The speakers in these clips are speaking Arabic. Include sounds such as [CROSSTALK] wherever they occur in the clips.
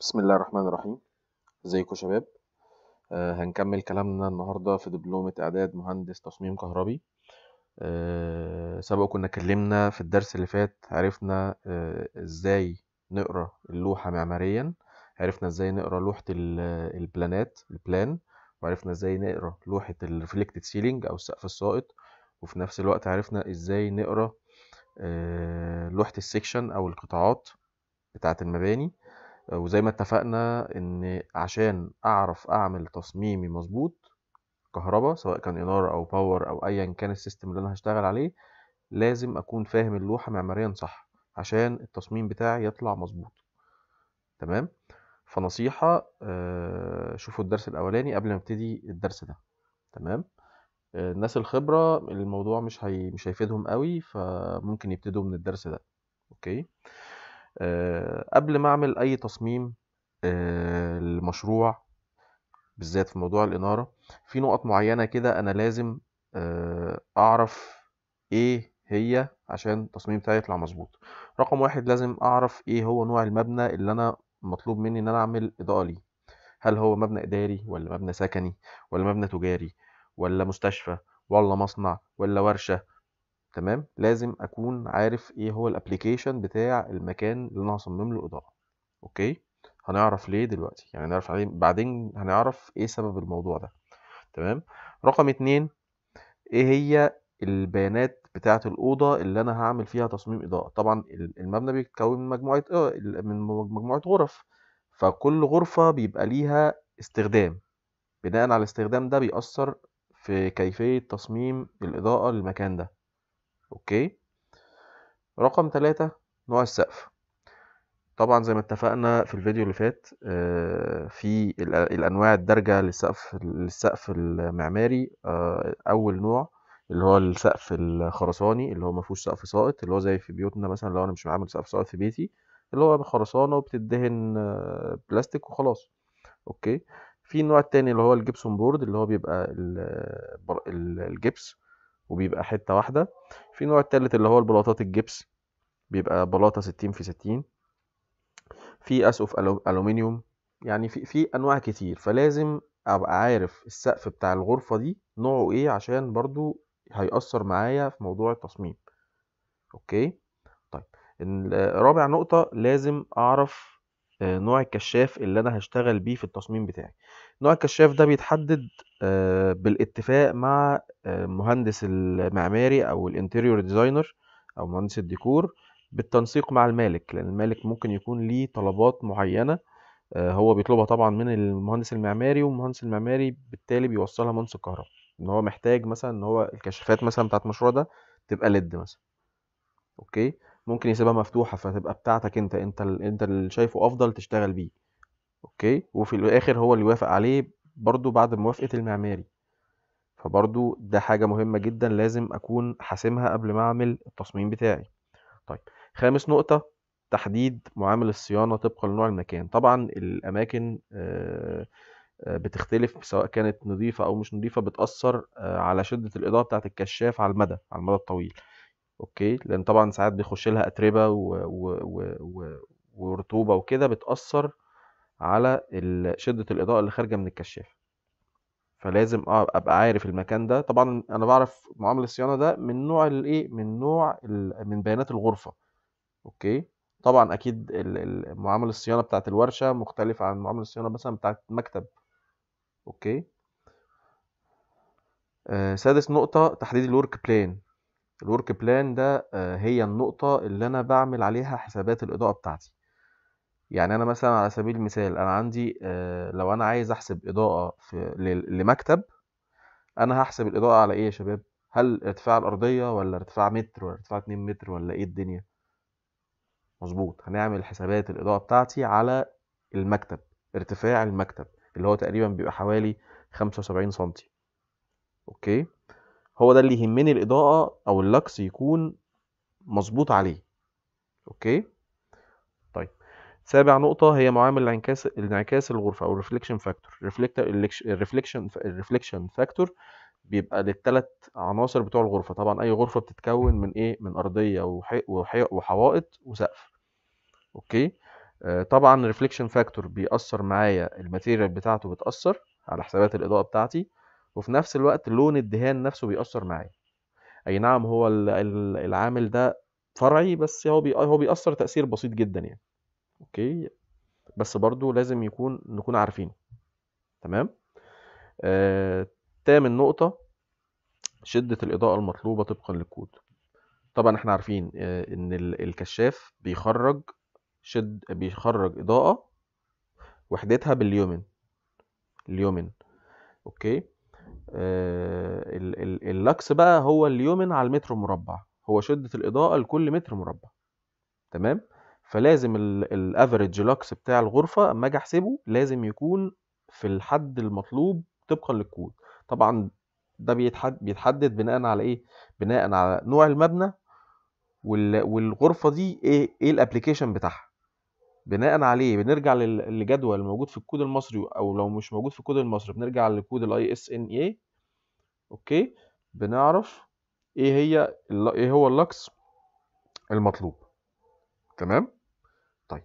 بسم الله الرحمن الرحيم ازيكم شباب آه هنكمل كلامنا النهارده في دبلومة اعداد مهندس تصميم كهربي آه سبق كنا اتكلمنا في الدرس اللي فات عرفنا آه ازاي نقرا اللوحة معماريا عرفنا ازاي نقرا لوحة البلانات البلان وعرفنا ازاي نقرا لوحة الريفلكتد سيلينج او السقف الساقط وفي نفس الوقت عرفنا ازاي نقرا آه لوحة السكشن او القطاعات بتاعة المباني وزي ما اتفقنا ان عشان اعرف اعمل تصميمي مظبوط كهرباء سواء كان اناره او باور او ايا كان السيستم اللي انا هشتغل عليه لازم اكون فاهم اللوحه معماريا صح عشان التصميم بتاعي يطلع مظبوط تمام فنصيحه آه، شوفوا الدرس الاولاني قبل ما ابتدي الدرس ده تمام آه، الناس الخبره الموضوع مش هي... مش هيفيدهم قوي فممكن يبتدوا من الدرس ده اوكي آه، قبل ما اعمل اي تصميم المشروع آه، بالذات في موضوع الاناره في نقط معينه كده انا لازم آه، اعرف ايه هي عشان التصميم بتاعي يطلع مظبوط رقم واحد لازم اعرف ايه هو نوع المبنى اللي انا مطلوب مني ان انا اعمل اضاءه ليه هل هو مبنى اداري ولا مبنى سكني ولا مبنى تجاري ولا مستشفى ولا مصنع ولا ورشه تمام لازم اكون عارف ايه هو الابلكيشن بتاع المكان اللي انا هصمم له اضاءه اوكي هنعرف ليه دلوقتي يعني نعرف بعدين هنعرف ايه سبب الموضوع ده تمام رقم اتنين ايه هي البيانات بتاعه الاوضه اللي انا هعمل فيها تصميم اضاءه طبعا المبنى بيتكون من مجموعه آه، من مجموعه غرف فكل غرفه بيبقى ليها استخدام بناء على الاستخدام ده بيأثر في كيفيه تصميم الاضاءه للمكان ده اوكي رقم ثلاثة نوع السقف طبعا زي ما اتفقنا في الفيديو اللي فات آه، في الانواع الدرجه للسقف للسقف المعماري آه، اول نوع اللي هو السقف الخرساني اللي هو ما فيهوش سقف ساقط اللي هو زي في بيوتنا مثلا لو انا مش عامل سقف ساقط في بيتي اللي هو بخرسانه وبتدهن آه، بلاستيك وخلاص اوكي في النوع التاني اللي هو الجبسون بورد اللي هو بيبقى الجبس وبيبقى حته واحده في النوع التالت اللي هو البلاطات الجبس بيبقى بلاطه 60 في 60 في اسقف الومنيوم يعني في في انواع كتير فلازم ابقى عارف السقف بتاع الغرفه دي نوعه ايه عشان برضو هيأثر معايا في موضوع التصميم اوكي طيب رابع نقطه لازم اعرف آه، نوع الكشاف اللي انا هشتغل بيه في التصميم بتاعي نوع الكشاف ده بيتحدد آه، بالاتفاق مع آه، مهندس المعماري او الانتيريور ديزاينر او مهندس الديكور بالتنسيق مع المالك لان المالك ممكن يكون ليه طلبات معينه هو بيطلبها طبعا من المهندس المعماري والمهندس المعماري بالتالي بيوصلها مهندس الكهرباء ان هو محتاج مثلا ان هو الكشافات مثلا بتاعت المشروع ده تبقى ليد مثلا اوكي ممكن يسيبها مفتوحه فتبقى بتاعتك انت انت انت اللي شايفه افضل تشتغل بيه اوكي وفي الاخر هو اللي يوافق عليه برضو بعد موافقه المعماري فبرضو ده حاجه مهمه جدا لازم اكون حاسمها قبل ما اعمل التصميم بتاعي طيب خامس نقطه تحديد معامل الصيانه طبقا لنوع المكان طبعا الاماكن آه، آه، بتختلف سواء كانت نظيفة أو مش نظيفة بتأثر آه، على شدة الإضاءة بتاعة الكشاف على المدى على المدى الطويل اوكي لان طبعا ساعات بيخش لها اتربه و... و... و... ورطوبه وكده بتاثر على شده الاضاءه اللي خارجه من الكشاف فلازم ابقى عارف المكان ده طبعا انا بعرف معامل الصيانه ده من نوع الايه من نوع من بيانات الغرفه اوكي طبعا اكيد معامل الصيانه بتاعه الورشه مختلفه عن معامل الصيانه مثلا بتاعه المكتب اوكي آه سادس نقطه تحديد الورك بلان الورك بلان ده آه، هي النقطة اللي أنا بعمل عليها حسابات الإضاءة بتاعتي يعني أنا مثلا على سبيل المثال أنا عندي آه، لو أنا عايز أحسب إضاءة في لمكتب أنا هحسب الإضاءة على إيه يا شباب؟ هل ارتفاع الأرضية ولا ارتفاع متر ولا ارتفاع اتنين متر ولا إيه الدنيا؟ مظبوط هنعمل حسابات الإضاءة بتاعتي على المكتب ارتفاع المكتب اللي هو تقريبا بيبقى حوالي خمسة وسبعين سنتي أوكي هو ده اللي يهمني الاضاءه او اللكس يكون مظبوط عليه اوكي طيب سابع نقطه هي معامل الانعكاس الانعكاس الغرفه او الريفليكشن فاكتور الريفليكشن الريفليكشن فاكتور بيبقى للتلات عناصر بتوع الغرفه طبعا اي غرفه بتتكون من ايه من ارضيه وحي... وحوائط وسقف اوكي آه، طبعا الريفليكشن فاكتور بيأثر معايا الماتيريال بتاعته بتأثر على حسابات الاضاءه بتاعتي وفي نفس الوقت لون الدهان نفسه بيأثر معايا اي نعم هو العامل ده فرعي بس هو هو بيأثر تأثير بسيط جدا يعني اوكي بس برضو لازم يكون نكون عارفينه تمام آه، تامن نقطة شدة الإضاءة المطلوبة طبقا للكود طبعا احنا عارفين آه، ان الكشاف بيخرج شد بيخرج إضاءة وحدتها باليومن اليومن اوكي آه، اللكس بقى هو اليومن على المتر مربع هو شدة الإضاءة لكل متر مربع تمام فلازم الافريج لوكس بتاع الغرفة اما اجي احسبه لازم يكون في الحد المطلوب طبقا للكود طبعا ده بيتحد بيتحدد بناء على ايه بناء على نوع المبنى والغرفة دي ايه ايه الابليكيشن بتاعها بناء عليه بنرجع للجدول الموجود في الكود المصري او لو مش موجود في الكود المصري بنرجع لكود الاي اس ان اي اوكي بنعرف ايه هي ايه هو اللكس المطلوب تمام طيب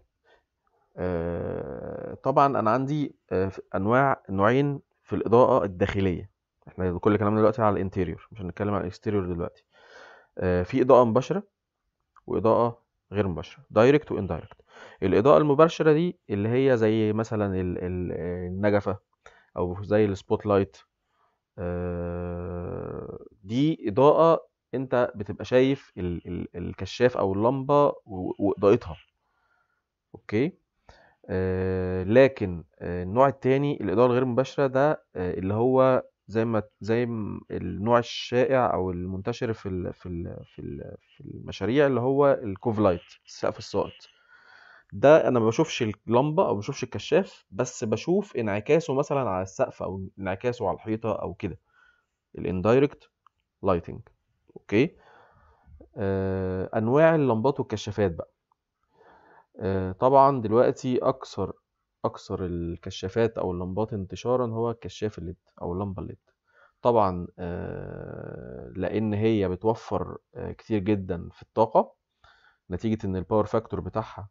آه طبعا انا عندي آه انواع نوعين في الاضاءه الداخليه احنا كل كلامنا دلوقتي على الانتيريور مش هنتكلم على الاكستيريور دلوقتي آه في اضاءه مباشره واضاءه غير مباشره دايركت واندايركت الاضاءه المباشره دي اللي هي زي مثلا النجفه او زي السبوت لايت آه، دي اضاءه انت بتبقى شايف الكشاف او اللمبه واضاءتها اوكي آه، لكن آه، النوع التاني الاضاءه الغير مباشره ده اللي هو زي ما زي النوع الشائع او المنتشر في في في المشاريع اللي هو الكوف لايت السقف الساقط ده انا ما بشوفش اللمبه او ما بشوفش الكشاف بس بشوف انعكاسه مثلا على السقف او انعكاسه على الحيطه او كده الاندايركت لايتنج اوكي آه، انواع اللمبات والكشافات بقى آه، طبعا دلوقتي اكثر اكثر الكشافات او اللمبات انتشارا هو كشاف الليد او اللمبه الليد طبعا آه، لان هي بتوفر كتير جدا في الطاقه نتيجه ان الباور فاكتور بتاعها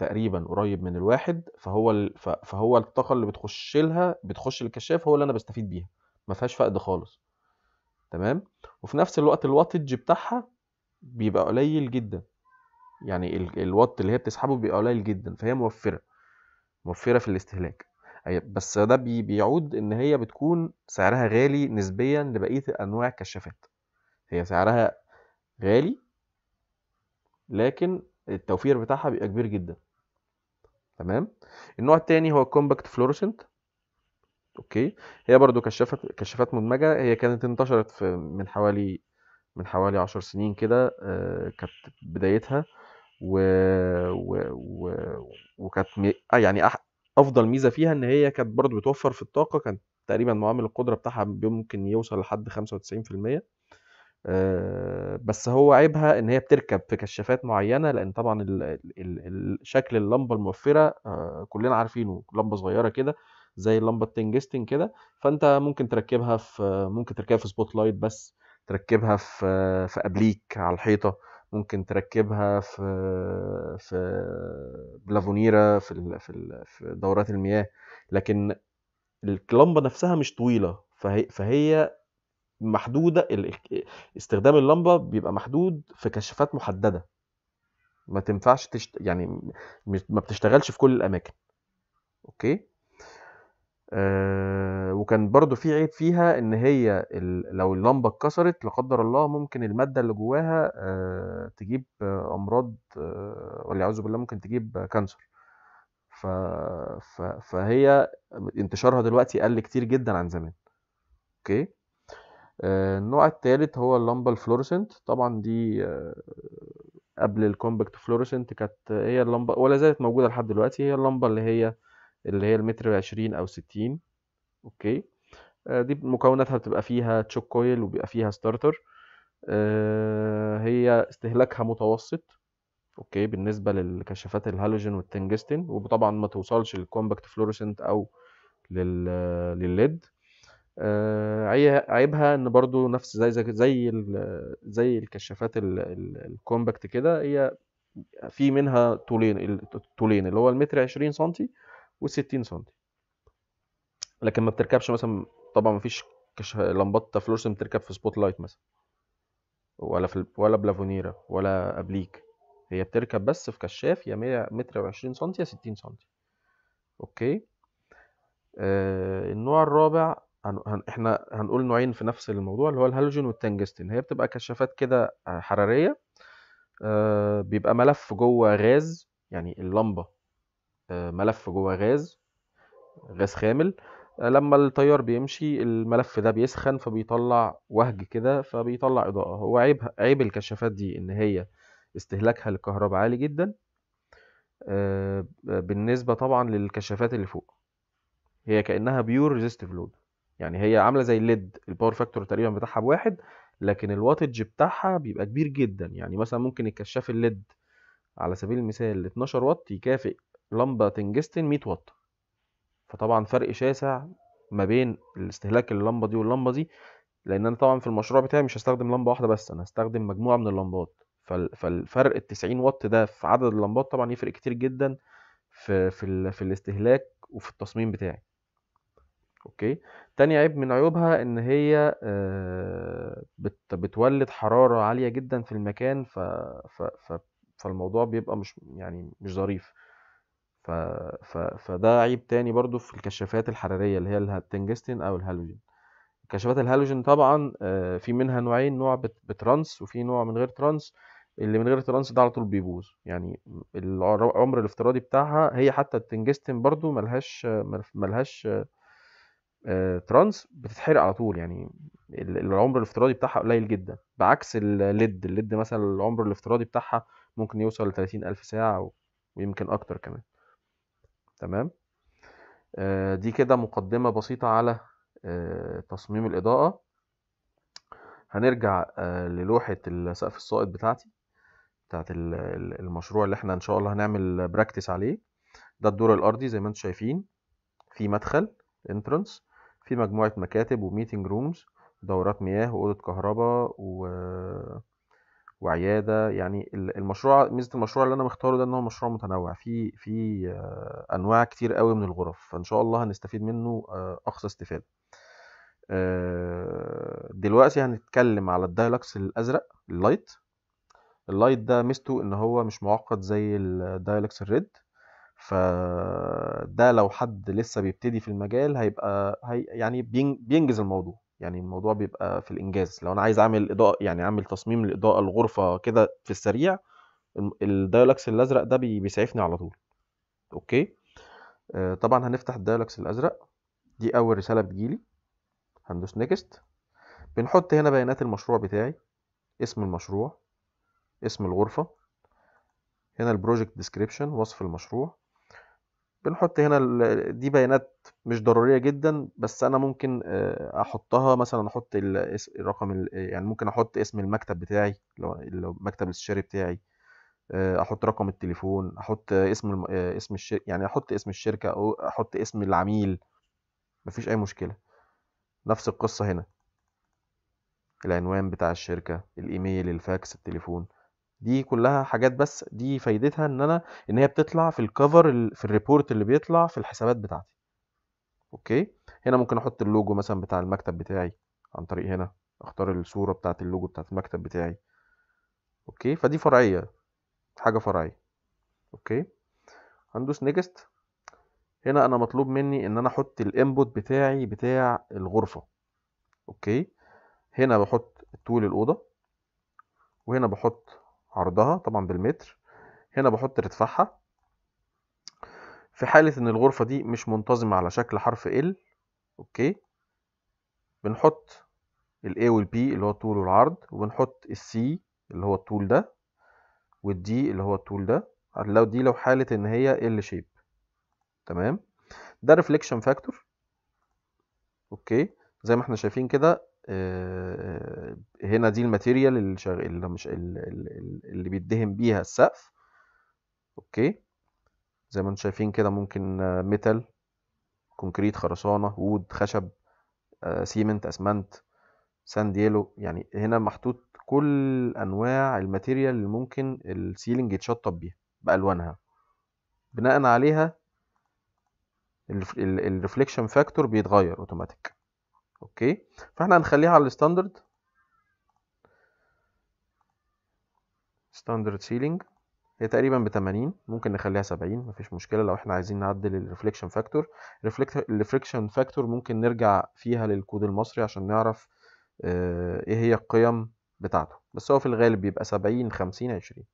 تقريبا قريب من الواحد فهو فهو الطاقه اللي بتخش لها بتخش الكشاف هو اللي انا بستفيد بيها ما فيهاش فقد خالص تمام وفي نفس الوقت الواتج بتاعها بيبقى قليل جدا يعني الوات اللي هي بتسحبه بيبقى قليل جدا فهي موفره موفره في الاستهلاك بس ده بيعود ان هي بتكون سعرها غالي نسبيا لبقيه انواع الكشافات هي سعرها غالي لكن التوفير بتاعها بيبقى كبير جدا تمام النوع الثاني هو كومباكت فلورسنت اوكي هي برضو كشافات كشافات مدمجه هي كانت انتشرت في من حوالي من حوالي عشر سنين كده آه، كانت بدايتها و... و... و... وكانت آه، يعني أح... افضل ميزه فيها ان هي كانت برضو بتوفر في الطاقه كانت تقريبا معامل القدره بتاعها ممكن يوصل لحد 95% آه، بس هو عيبها ان هي بتركب في كشافات معينه لان طبعا شكل اللمبه الموفره آه، كلنا عارفينه لمبه صغيره كده زي اللمبه التنجستين كده فانت ممكن تركبها في ممكن تركبها في سبوت لايت بس تركبها في في ابليك على الحيطه ممكن تركبها في في بلافونيرا في في دورات المياه لكن اللمبه نفسها مش طويله فهي, فهي محدوده استخدام اللمبه بيبقى محدود في كشافات محدده ما تنفعش تشت... يعني ما بتشتغلش في كل الاماكن اوكي آه وكان برضو في عيب فيها ان هي ال... لو اللمبه اتكسرت لا قدر الله ممكن الماده اللي جواها آه تجيب آه امراض آه والعياذ بالله ممكن تجيب كانسر ف... ف... فهي انتشارها دلوقتي قل كتير جدا عن زمان اوكي آه، النوع الثالث هو اللمبة الفلورسنت طبعا دي آه، قبل الكومباكت فلورسنت كانت هي اللمبة ولا زالت موجودة لحد دلوقتي هي اللمبة اللي هي اللي هي المتر عشرين أو ستين أوكي آه، دي مكوناتها بتبقى فيها تشوك كويل وبيبقى فيها ستارتر هي استهلاكها متوسط اوكي بالنسبه للكشافات الهالوجين والتنجستين وطبعا ما توصلش للكومباكت فلورسنت او لل... للليد آه، عيبها ان برضو نفس زي زي زي, زي الكشافات الكومباكت كده هي في منها طولين الطولين اللي هو المتر 20 سم و60 سم لكن ما بتركبش مثلا طبعا ما فيش لمبات فلورسن بتركب في سبوت لايت مثلا ولا في ولا بلافونيرا ولا ابليك هي بتركب بس في كشاف يا 100 متر و20 سم يا 60 سم اوكي آه النوع الرابع هن... احنا هنقول نوعين في نفس الموضوع اللي هو الهالوجين والتنجستين هي بتبقى كشافات كده آه، حراريه آه، بيبقى ملف جوه غاز يعني اللمبه آه، ملف جوه غاز غاز خامل لما التيار بيمشي الملف ده بيسخن فبيطلع وهج كده فبيطلع اضاءه هو عيب عيب الكشافات دي ان هي استهلاكها للكهرباء عالي جدا بالنسبه طبعا للكشافات اللي فوق هي كانها بيور ريزيستيف لود يعني هي عامله زي الليد الباور فاكتور تقريبا بتاعها بواحد لكن الواتج بتاعها بيبقى كبير جدا يعني مثلا ممكن الكشاف الليد على سبيل المثال 12 وات يكافئ لمبه تنجستن 100 وات فطبعا فرق شاسع ما بين الاستهلاك اللمبه دي واللمبه دي لان انا طبعا في المشروع بتاعي مش هستخدم لمبه واحده بس انا هستخدم مجموعه من اللمبات فالفرق ال 90 وات ده في عدد اللمبات طبعا يفرق كتير جدا في في, في الاستهلاك وفي التصميم بتاعي اوكي تاني عيب من عيوبها ان هي آه، بتولد حرارة عالية جدا في المكان ف... ف... ف... فالموضوع بيبقى مش يعني مش ظريف ف... ف... فده عيب تاني برضو في الكشافات الحرارية اللي هي التنجستين او الهالوجين كشافات الهالوجين طبعا آه، في منها نوعين نوع بت... بترانس وفي نوع من غير ترانس اللي من غير ترانس ده على طول بيبوظ يعني العمر الافتراضي بتاعها هي حتى التنجستين برضو ملهاش ملهاش, ملهاش آه، ترانس بتتحرق على طول يعني العمر الافتراضي بتاعها قليل جدا بعكس الليد الليد مثلا العمر الافتراضي بتاعها ممكن يوصل ل 30 ألف ساعة ويمكن أكتر كمان تمام آه، دي كده مقدمة بسيطة على آه، تصميم الإضاءة هنرجع للوحة السقف الصائد بتاعتي بتاعت المشروع اللي احنا ان شاء الله هنعمل براكتس عليه ده الدور الأرضي زي ما انتم شايفين في مدخل انترنس في مجموعة مكاتب وميتنج رومز دورات مياه وأوضة كهرباء و... وعيادة يعني المشروع ميزة المشروع اللي أنا مختاره ده إن هو مشروع متنوع في في آه، أنواع كتير قوي من الغرف فإن شاء الله هنستفيد منه آه، أقصى استفادة آه، دلوقتي هنتكلم على الدايلكس الأزرق اللايت اللايت ده ميزته إن هو مش معقد زي الدايلكس الريد فده لو حد لسه بيبتدي في المجال هيبقى هي يعني بينجز الموضوع يعني الموضوع بيبقى في الانجاز لو انا عايز اعمل اضاءه يعني اعمل تصميم لاضاءه الغرفه كده في السريع الدايلكس الازرق ده بيسعفني على طول اوكي آه، طبعا هنفتح الدايلكس الازرق دي اول رساله بتجيلي هندوس نيكست بنحط هنا بيانات المشروع بتاعي اسم المشروع اسم الغرفه هنا البروجكت ديسكريبشن وصف المشروع بنحط هنا دي بيانات مش ضرورية جدا بس أنا ممكن أحطها مثلا أحط الرقم يعني ممكن أحط اسم المكتب بتاعي لو المكتب الاستشاري بتاعي أحط رقم التليفون أحط اسم اسم الشركة يعني أحط اسم الشركة أو أحط اسم العميل مفيش أي مشكلة نفس القصة هنا العنوان بتاع الشركة الإيميل الفاكس التليفون دي كلها حاجات بس دي فايدتها ان انا ان هي بتطلع في الكفر في الريبورت اللي بيطلع في الحسابات بتاعتي اوكي هنا ممكن احط اللوجو مثلا بتاع المكتب بتاعي عن طريق هنا اختار الصوره بتاعه اللوجو بتاعه المكتب بتاعي اوكي فدي فرعيه حاجه فرعيه اوكي هندوس نيكست هنا انا مطلوب مني ان انا احط الانبوت بتاعي بتاع الغرفه اوكي هنا بحط طول الاوضه وهنا بحط عرضها طبعا بالمتر هنا بحط ارتفاعها في حالة ان الغرفة دي مش منتظمة على شكل حرف ال اوكي بنحط ال A وال B اللي هو الطول والعرض وبنحط ال C اللي هو الطول ده وال D اللي هو الطول ده لو دي لو حالة ان هي L شيب تمام ده reflection factor اوكي زي ما احنا شايفين كده آه، هنا دي الماتيريال اللي شغ... اللي, مش... اللي بيدهن بيها السقف اوكي زي ما انتم شايفين كده ممكن آه، ميتال كونكريت خرسانه وود خشب آه، سيمنت اسمنت ساند يلو يعني هنا محطوط كل انواع الماتيريال اللي ممكن السيلينج يتشطب بيها بالوانها بناء عليها الريفليكشن فاكتور بيتغير اوتوماتيك اوكي فاحنا هنخليها على الستاندرد ستاندرد سيلينج هي تقريبا ب 80 ممكن نخليها 70 مفيش مشكله لو احنا عايزين نعدل الريفليكشن فاكتور الريفليكشن فاكتور ممكن نرجع فيها للكود المصري عشان نعرف آه، ايه هي القيم بتاعته بس هو في الغالب بيبقى 70 50 20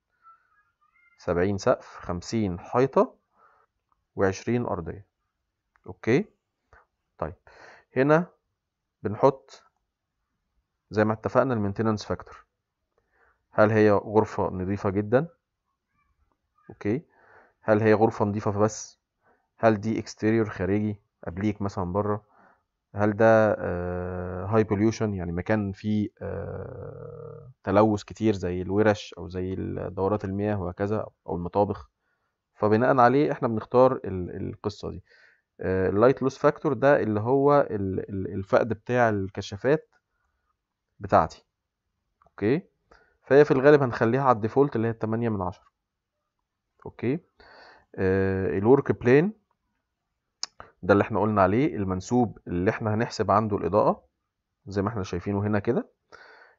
70 سقف 50 حيطه و20 ارضيه اوكي طيب هنا بنحط زي ما اتفقنا المينتيننس فاكتور هل هي غرفة نظيفة جدا اوكي هل هي غرفة نظيفة فبس هل دي اكستيريور خارجي ابليك مثلا بره هل ده هاي uh, بوليوشن يعني مكان فيه uh, تلوث كتير زي الورش او زي دورات المياه وهكذا او المطابخ فبناء عليه احنا بنختار القصه دي اللايت لوس فاكتور ده اللي هو الفقد بتاع الكشافات بتاعتي اوكي فهي في الغالب هنخليها على الديفولت اللي هي 8 من 10 اوكي آه الورك بلين ده اللي احنا قلنا عليه المنسوب اللي احنا هنحسب عنده الاضاءه زي ما احنا شايفينه هنا كده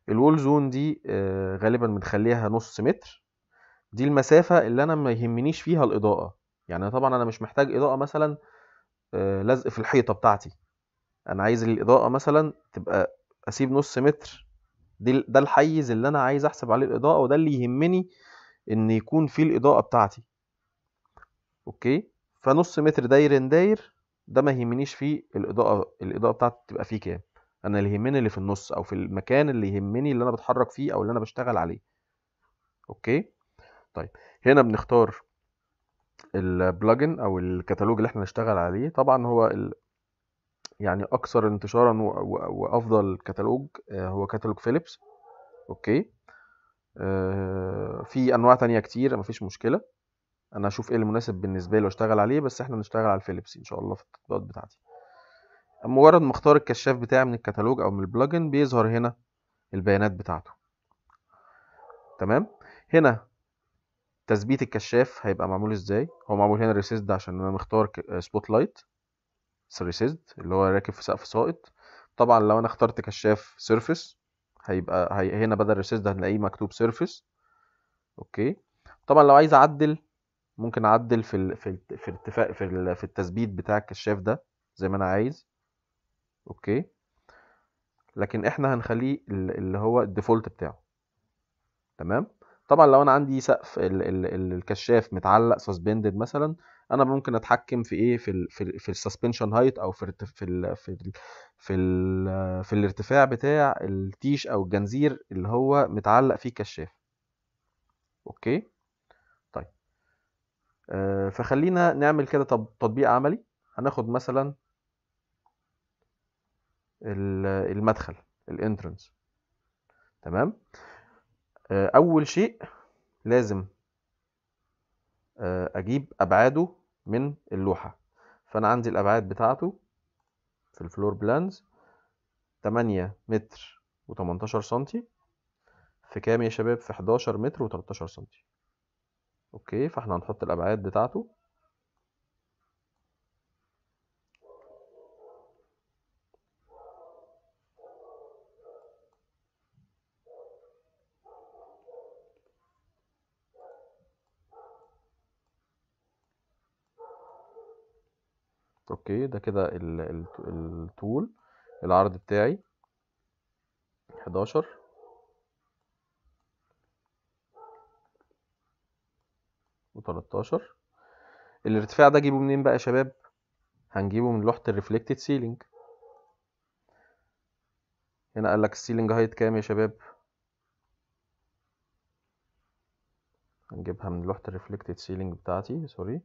الول زون دي آه غالبا بنخليها نص متر دي المسافه اللي انا ما يهمنيش فيها الاضاءه يعني طبعا انا مش محتاج اضاءه مثلا آه، لزق في الحيطه بتاعتي انا عايز الاضاءه مثلا تبقى اسيب نص متر دي ده الحيز اللي انا عايز احسب عليه الاضاءه وده اللي يهمني ان يكون فيه الاضاءه بتاعتي اوكي فنص متر داير داير ده ما يهمنيش فيه الاضاءه الاضاءه بتاعتي تبقى فيه كام انا اللي يهمني اللي في النص او في المكان اللي يهمني اللي انا بتحرك فيه او اللي انا بشتغل عليه اوكي طيب هنا بنختار البلجن او الكتالوج اللي احنا نشتغل عليه طبعا هو ال... يعني اكثر انتشارا و... و... وافضل كتالوج آه، هو كتالوج فيليبس اوكي آه، في انواع تانية كتير مفيش مشكله انا اشوف ايه المناسب بالنسبه لي واشتغل عليه بس احنا نشتغل على الفيليبس ان شاء الله في التطبيقات بتاعتي مجرد ما اختار الكشاف بتاعي من الكتالوج او من البلجن بيظهر هنا البيانات بتاعته تمام هنا تثبيت الكشاف هيبقى معمول ازاي هو معمول هنا ريسيزد عشان انا مختار سبوت لايت ريسيزد اللي هو راكب في سقف ساقط طبعا لو انا اخترت كشاف سيرفيس هيبقى هي هنا بدل ريسيزد هنلاقيه مكتوب سيرفيس اوكي طبعا لو عايز اعدل ممكن اعدل في ال... في ال... في ارتفاع في, ال... في التثبيت بتاع الكشاف ده زي ما انا عايز اوكي لكن احنا هنخليه اللي هو الديفولت بتاعه تمام طبعا لو انا عندي سقف الكشاف متعلق سسبندد مثلا انا ممكن اتحكم في ايه في الـ في, الـ في السسبنشن هايت او في في الـ في الـ في, الـ في الارتفاع بتاع التيش او الجنزير اللي هو متعلق فيه الكشاف اوكي طيب آه فخلينا نعمل كده تطبيق عملي هناخد مثلا المدخل الانترنس تمام آه، أول شيء لازم آه، أجيب أبعاده من اللوحة فأنا عندي الأبعاد بتاعته في الفلور بلانز 8 متر و18 سنتي في كام يا شباب في 11 متر و13 سنتي اوكي فاحنا هنحط الابعاد بتاعته اوكي ده كده الطول العرض بتاعي 11 و13 الارتفاع ده اجيبه منين بقى يا شباب هنجيبه من لوحه الريفلكتد سيلينج هنا قال لك السيلينج هايت كام يا شباب هنجيبها من لوحه الريفلكتد سيلينج بتاعتي سوري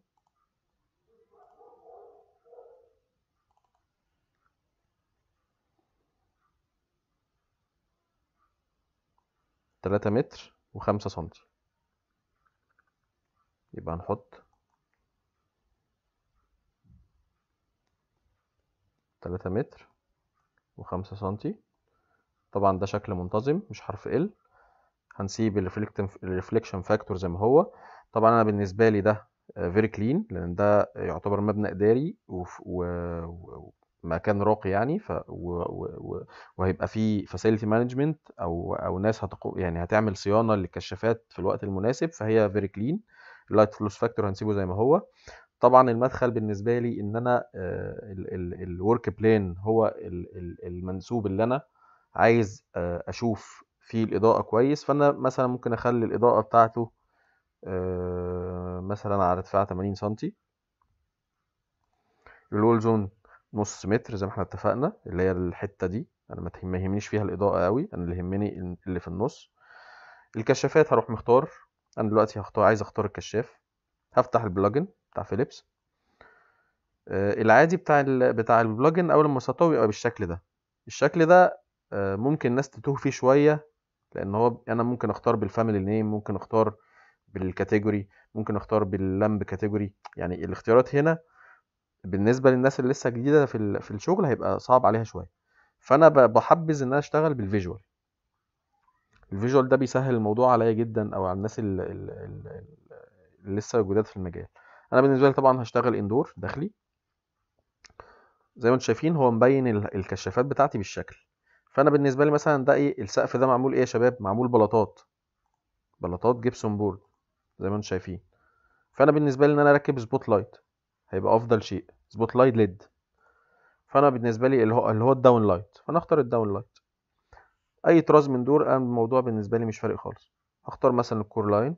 3 متر و5 سنتي يبقى هنحط 3 متر و5 سنتي طبعا ده شكل منتظم مش حرف ال هنسيب الريفليكشن فاكتور زي ما هو طبعا انا بالنسبه لي ده فيري آه، كلين لان ده يعتبر مبنى اداري و... مكان راقي يعني ف و... و... وهيبقى في فاسيلتي مانجمنت او او ناس هتقو يعني هتعمل صيانه للكشافات في الوقت المناسب فهي فيري كلين اللايت فلوس فاكتور هنسيبه زي ما هو طبعا المدخل بالنسبه لي ان انا آه، الورك بلان هو المنسوب اللي انا عايز آه، اشوف فيه الاضاءه كويس فانا مثلا ممكن اخلي الاضاءه بتاعته آه، مثلا على ارتفاع 80 سم الول زون نص متر زي ما احنا اتفقنا اللي هي الحته دي انا ما يهمنيش فيها الاضاءه قوي انا اللي يهمني اللي في النص الكشافات هروح مختار انا دلوقتي هختار عايز اختار الكشاف هفتح البلجن بتاع فيليبس آه، العادي بتاع ال... بتاع البلجن اول ما سطوه بيبقى بالشكل ده الشكل ده آه، ممكن الناس تتوه فيه شويه لان هو انا ممكن اختار بالفاميلي نيم ممكن اختار بالكاتيجوري ممكن اختار باللمب كاتيجوري يعني الاختيارات هنا بالنسبه للناس اللي لسه جديده في في الشغل هيبقى صعب عليها شويه فانا بحبذ ان انا اشتغل بالفيجوال الفيجوال ده بيسهل الموضوع عليا جدا او على الناس اللي, اللي لسه جداد في المجال انا بالنسبه لي طبعا هشتغل اندور داخلي زي ما انتم شايفين هو مبين الكشافات بتاعتي بالشكل فانا بالنسبه لي مثلا ده ايه السقف ده معمول ايه يا شباب معمول بلاطات بلاطات جبسون بورد زي ما انتم شايفين فانا بالنسبه لي ان انا اركب سبوت لايت هيبقى افضل شيء سبوت لايت ليد فانا بالنسبه لي اللي هو اللي هو الداون لايت فانا اختار الداون لايت اي طراز من دول انا الموضوع بالنسبه لي مش فارق خالص هختار مثلا الكور لاين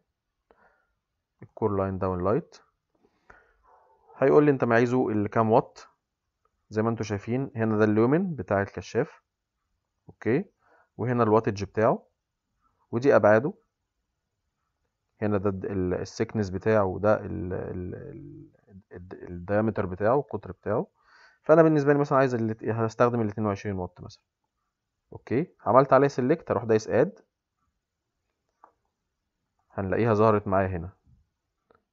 الكور لاين داون لايت هيقول لي انت معايزه اللي كام وات زي ما انتم شايفين هنا ده اللومن بتاع الكشاف اوكي وهنا الواتج بتاعه ودي ابعاده هنا ده السكنس بتاعه وده الديامتر بتاعه القطر بتاعه فانا بالنسبه لي مثلا عايز هستخدم ال 22 واط مثلا اوكي عملت عليه سيلكت اروح دايس اد هنلاقيها ظهرت معايا هنا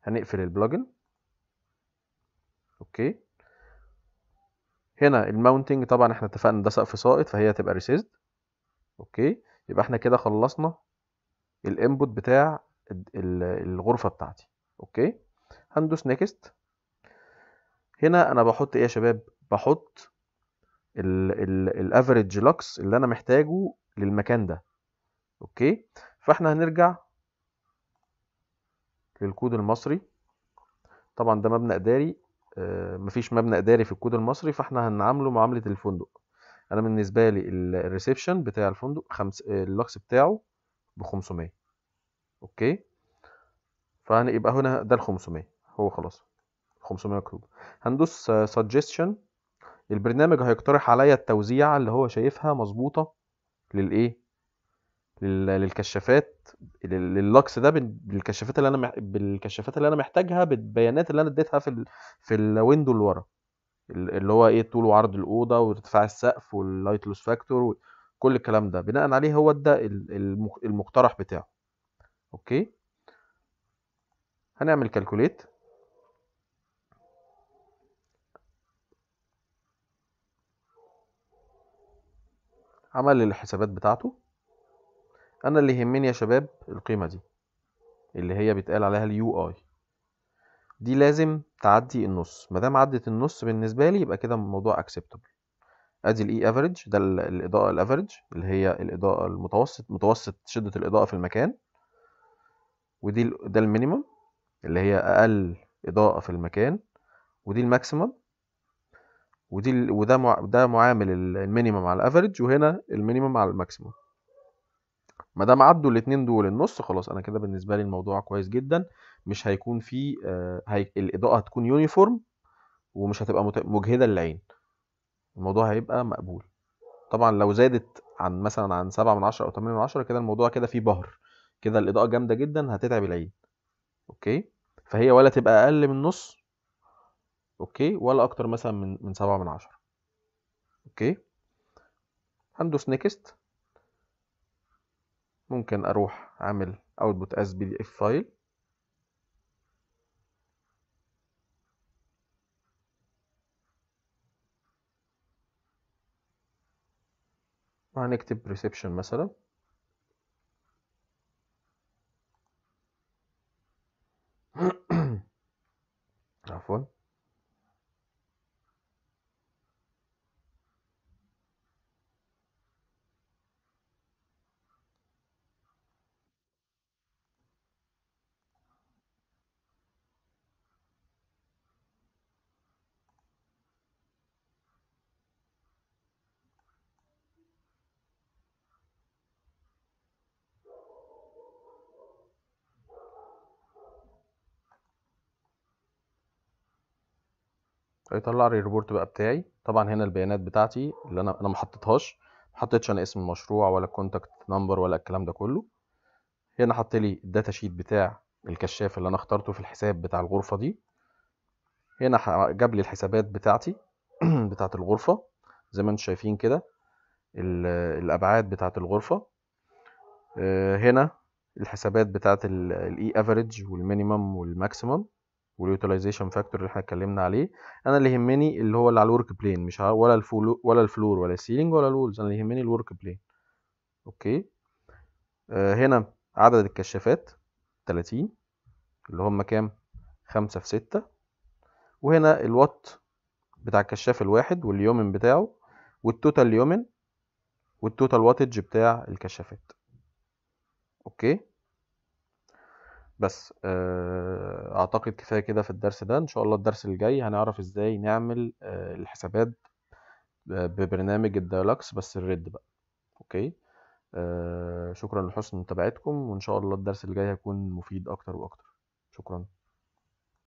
هنقفل البلجن اوكي هنا الماونتنج طبعا احنا اتفقنا ده سقف ساقط فهي هتبقى ريسيزد اوكي يبقى احنا كده خلصنا الانبوت بتاع الغرفه بتاعتي اوكي هندوس نيكست هنا انا بحط ايه يا شباب بحط الافريج لوكس اللي انا محتاجه للمكان ده اوكي فاحنا هنرجع للكود المصري طبعا ده مبنى اداري آه مفيش مبنى اداري في الكود المصري فاحنا هنعامله معامله الفندق انا بالنسبه لي الريسبشن بتاع الفندق خمس اللوكس بتاعه ب 500 اوكي يبقى هنا ده ال 500 هو خلاص 500 مكتوب هندوس سجستشن البرنامج هيقترح عليا التوزيع اللي هو شايفها مظبوطه للايه للكشافات لللوكس ده بالكشافات اللي انا بالكشافات اللي انا محتاجها بالبيانات اللي انا اديتها في ال في الويندو اللي ورا اللي هو ايه طول وعرض الاوضه وارتفاع السقف واللايت لوس فاكتور كل الكلام ده بناء عليه هو ده المقترح بتاعه اوكي هنعمل كالكوليت عمل الحسابات بتاعته انا اللي يهمني يا شباب القيمه دي اللي هي بيتقال عليها اليو اي دي لازم تعدي النص ما دام عدت النص بالنسبه لي يبقى كده الموضوع اكسبتبل ادي الاي افريج e ده الاضاءه الافريج اللي هي الاضاءه المتوسط متوسط شده الاضاءه في المكان ودي ده المينيمم اللي هي اقل اضاءه في المكان ودي الماكسيمم ودي وده ده معامل المينيمم على الافريج وهنا المينيمم على الماكسيمم ما دام عدوا الاثنين دول النص خلاص انا كده بالنسبه لي الموضوع كويس جدا مش هيكون في آه، هي... الاضاءه هتكون يونيفورم ومش هتبقى مجهده للعين الموضوع هيبقى مقبول طبعا لو زادت عن مثلا عن سبعة من عشرة او 8 من عشرة كده الموضوع كده فيه بهر كده الاضاءه جامده جدا هتتعب العين اوكي فهي ولا تبقى اقل من نص اوكي ولا اكتر مثلا من من سبعة من عشرة اوكي هندوس نيكست ممكن اروح اعمل اوتبوت از بي دي اف فايل وهنكتب ريسبشن مثلا one فيطلع لي الريبورت بقى بتاعي طبعا هنا البيانات بتاعتي اللي انا انا ما حطيتهاش ما حطيتش انا اسم المشروع ولا الكونتاكت نمبر ولا الكلام ده كله هنا حط لي الداتا شيت بتاع الكشاف اللي انا اخترته في الحساب بتاع الغرفه دي هنا جاب لي الحسابات بتاعتي [CLEARS THROAT] بتاعت الغرفه زي ما انتم شايفين كده الابعاد بتاعت الغرفه آه، هنا الحسابات بتاعت الاي افريج والمينيمم والماكسيمم واليوتيلايزيشن فاكتور اللي احنا اتكلمنا عليه انا اللي يهمني اللي هو اللي على الورك بلين مش ولا الفلو ولا الفلور ولا السيلينج ولا الولز انا اللي يهمني الورك بلين اوكي آه هنا عدد الكشافات 30 اللي هم كام 5 في 6 وهنا الوات بتاع الكشاف الواحد واليومن بتاعه والتوتال يومن والتوتال واتج بتاع الكشافات اوكي بس آه، اعتقد كفايه كده في الدرس ده ان شاء الله الدرس الجاي هنعرف ازاي نعمل آه، الحسابات ببرنامج الدايلوكس بس الريد بقى اوكي آه، شكرا لحسن متابعتكم وان شاء الله الدرس الجاي هيكون مفيد اكتر واكتر شكرا